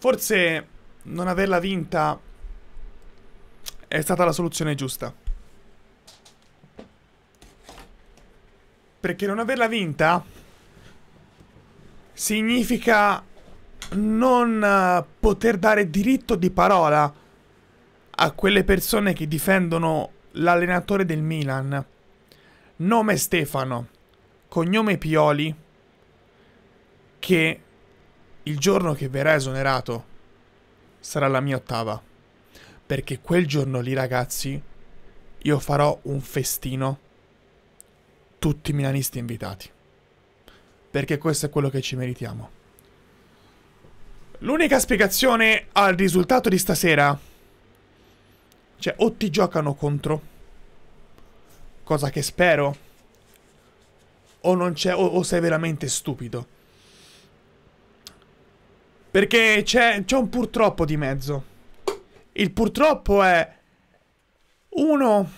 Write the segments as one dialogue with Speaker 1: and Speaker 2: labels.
Speaker 1: Forse non averla vinta è stata la soluzione giusta. Perché non averla vinta significa non eh, poter dare diritto di parola a quelle persone che difendono l'allenatore del Milan. Nome Stefano, cognome Pioli, che il giorno che verrà esonerato sarà la mia ottava. Perché quel giorno lì, ragazzi, io farò un festino. Tutti i milanisti invitati. Perché questo è quello che ci meritiamo. L'unica spiegazione al risultato di stasera. Cioè, o ti giocano contro. Cosa che spero. O non c'è. O, o sei veramente stupido. Perché c'è, un purtroppo di mezzo. Il purtroppo è uno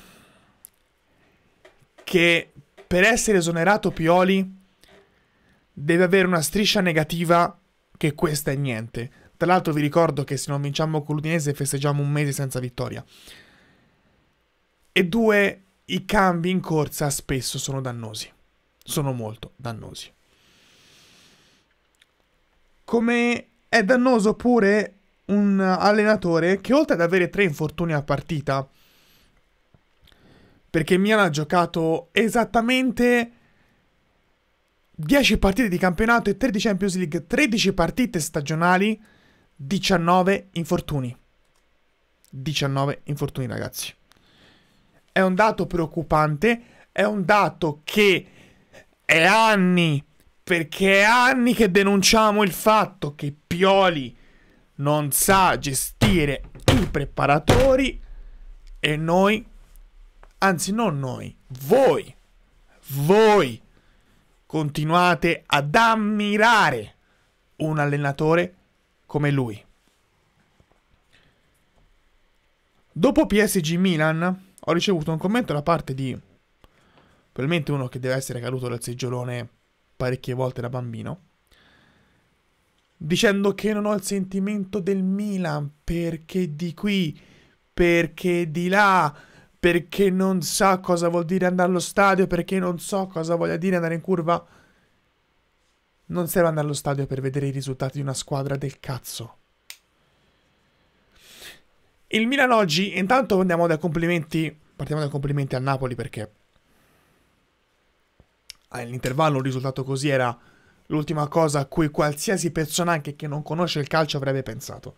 Speaker 1: che per essere esonerato Pioli deve avere una striscia negativa che questa è niente. Tra l'altro vi ricordo che se non vinciamo con l'Udinese festeggiamo un mese senza vittoria. E due, i cambi in corsa spesso sono dannosi. Sono molto dannosi. Come è dannoso pure un allenatore che oltre ad avere tre infortuni a partita, perché Milan ha giocato esattamente 10 partite di campionato e 13 Champions League, 13 partite stagionali, 19 infortuni. 19 infortuni ragazzi. È un dato preoccupante, è un dato che è anni perché è anni che denunciamo il fatto che Pioli non sa gestire i preparatori e noi, anzi non noi, voi, voi continuate ad ammirare un allenatore come lui. Dopo PSG Milan ho ricevuto un commento da parte di probabilmente uno che deve essere caduto dal seggiolone parecchie volte da bambino, dicendo che non ho il sentimento del Milan perché di qui, perché di là, perché non sa cosa vuol dire andare allo stadio, perché non so cosa voglia dire andare in curva. Non serve andare allo stadio per vedere i risultati di una squadra del cazzo. Il Milan oggi, intanto andiamo dai complimenti, partiamo dai complimenti a Napoli perché Ah, all'intervallo un risultato così era l'ultima cosa a cui qualsiasi persona anche che non conosce il calcio avrebbe pensato.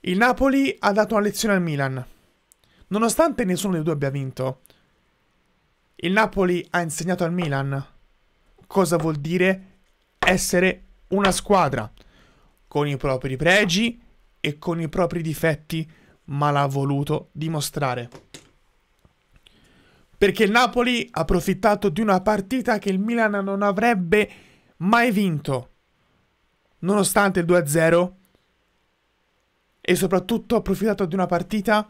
Speaker 1: Il Napoli ha dato una lezione al Milan. Nonostante nessuno dei due abbia vinto, il Napoli ha insegnato al Milan cosa vuol dire essere una squadra con i propri pregi e con i propri difetti, ma l'ha voluto dimostrare perché il Napoli ha approfittato di una partita che il Milan non avrebbe mai vinto, nonostante il 2-0, e soprattutto ha approfittato di una partita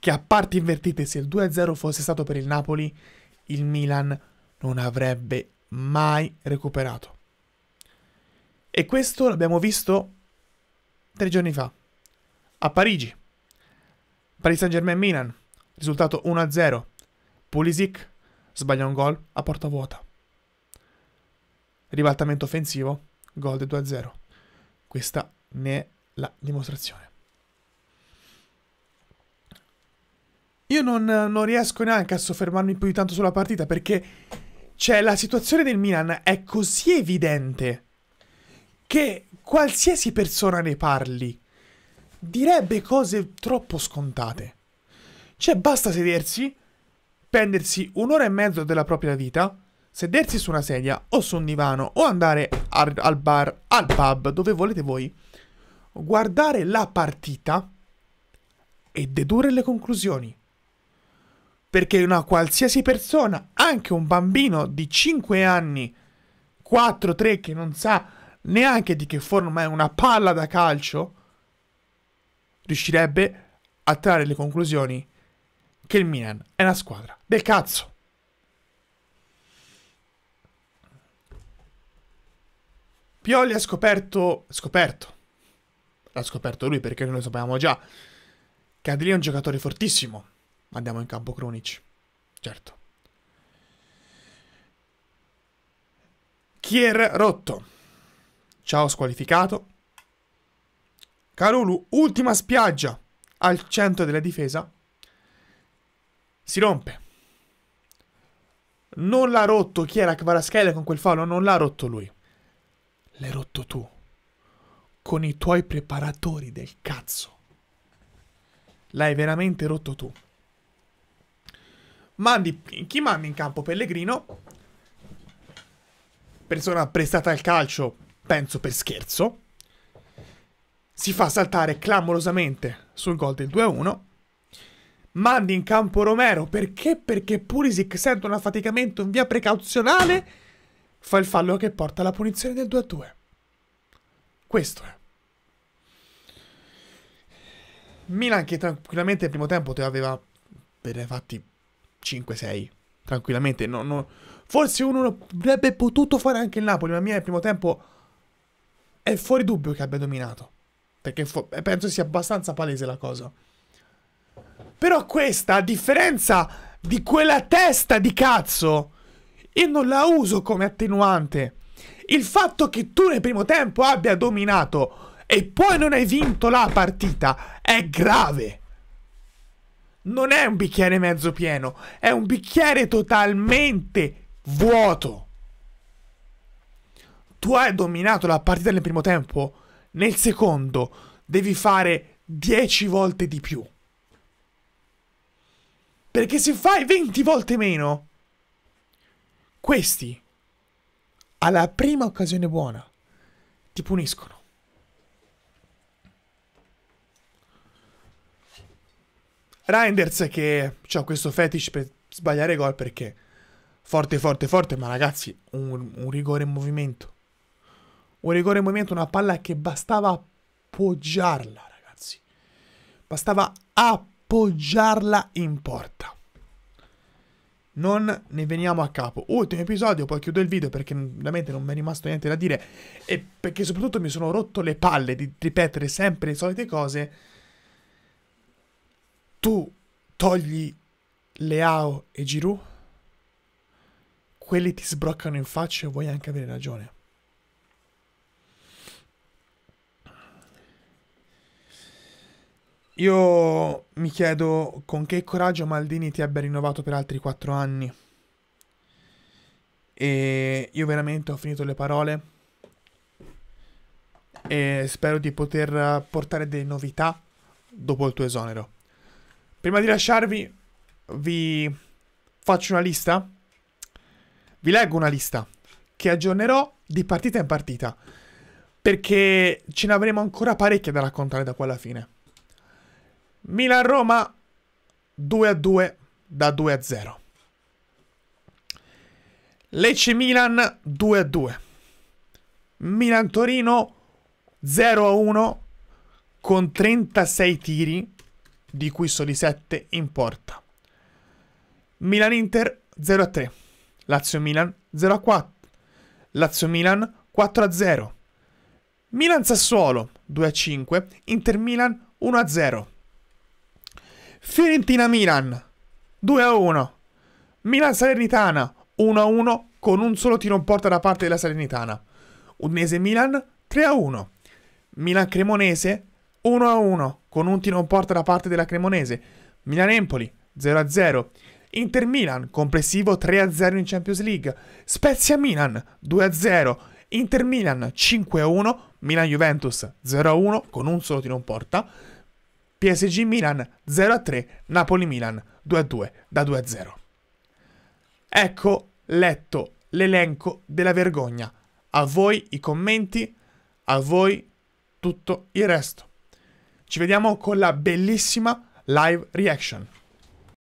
Speaker 1: che a parti invertite, se il 2-0 fosse stato per il Napoli, il Milan non avrebbe mai recuperato. E questo l'abbiamo visto tre giorni fa, a Parigi. Paris Saint Germain-Milan, risultato 1-0. Pulisic sbaglia un gol a porta vuota. Ribaltamento offensivo, gol del 2-0. Questa ne è la dimostrazione. Io non, non, riesco neanche a soffermarmi più di tanto sulla partita perché cioè, la situazione del Milan è così evidente che qualsiasi persona ne parli direbbe cose troppo scontate. Cioè, basta sedersi Prendersi un'ora e mezzo della propria vita, sedersi su una sedia o su un divano o andare al, al bar, al pub, dove volete voi, guardare la partita e dedurre le conclusioni. Perché una qualsiasi persona, anche un bambino di 5 anni, 4-3 che non sa neanche di che forma è una palla da calcio, riuscirebbe a trarre le conclusioni che il Milan è una squadra del cazzo. Pioli ha scoperto, scoperto, l'ha scoperto lui perché noi lo sapevamo già, che Adrien è un giocatore fortissimo. Andiamo in campo Krunic, certo. Kier rotto, ciao squalificato. Carulu, ultima spiaggia al centro della difesa, si rompe. Non l'ha rotto chi era Varaschele con quel fallo, non l'ha rotto lui. L'hai rotto tu. Con i tuoi preparatori del cazzo. L'hai veramente rotto tu. Mandi, chi manda in campo Pellegrino? Persona prestata al calcio, penso per scherzo. Si fa saltare clamorosamente sul gol del 2-1 mandi in campo Romero perché? Perché Pulisic sente un affaticamento in via precauzionale, fa il fallo che porta alla punizione del 2-2. Questo è. Milan che tranquillamente nel primo tempo te aveva per fatti 5-6 tranquillamente no, no. forse uno avrebbe potuto fare anche il Napoli ma mia nel primo tempo è fuori dubbio che abbia dominato perché penso sia abbastanza palese la cosa però questa, a differenza di quella testa di cazzo, io non la uso come attenuante. Il fatto che tu nel primo tempo abbia dominato e poi non hai vinto la partita è grave. Non è un bicchiere mezzo pieno, è un bicchiere totalmente vuoto. Tu hai dominato la partita nel primo tempo, nel secondo devi fare 10 volte di più. Perché se fai 20 volte meno, questi, alla prima occasione buona, ti puniscono. Reinders che ha questo fetish per sbagliare gol perché forte, forte, forte, ma ragazzi, un, un, rigore in movimento. Un rigore in movimento, una palla che bastava appoggiarla, ragazzi. Bastava appoggiarla poggiarla in porta. Non ne veniamo a capo. Ultimo episodio, poi chiudo il video perché veramente non mi è rimasto niente da dire e perché soprattutto mi sono rotto le palle di ripetere sempre le solite cose. Tu togli Leao e Giroud, quelli ti sbroccano in faccia e vuoi anche avere ragione. Io mi chiedo con che coraggio Maldini ti abbia rinnovato per altri 4 anni. E io veramente ho finito le parole. E spero di poter portare delle novità dopo il tuo esonero. Prima di lasciarvi, vi faccio una lista. Vi leggo una lista che aggiornerò di partita in partita. Perché ce ne avremo ancora parecchie da raccontare da qua alla fine. Milan-Roma 2-2 a da 2-0. a Lecce-Milan 2-2. a Milan-Torino 0-1 a con 36 tiri, di cui soli 7 in porta. Milan-Inter 0-3. a Lazio-Milan 0-4. a Lazio-Milan 4-0. a Milan-Sassuolo 2-5. a Inter-Milan 1-0. a Fiorentina-Milan 2-1. a Milan-Salernitana 1-1 a con un solo tiro in porta da parte della Salernitana. Udinese-Milan 3-1. a Milan-Cremonese 1-1 a con un tiro in porta da parte della Cremonese. Milan-Empoli 0-0. a Inter-Milan complessivo 3-0 a in Champions League. Spezia-Milan 2-0. a Inter-Milan 5-1. a Milan-Juventus 0-1 a con un solo tiro in porta. PSG Milan 0-3, Napoli Milan 2-2 da 2-0. Ecco letto l'elenco della vergogna. A voi i commenti, a voi tutto il resto. Ci vediamo con la bellissima live reaction.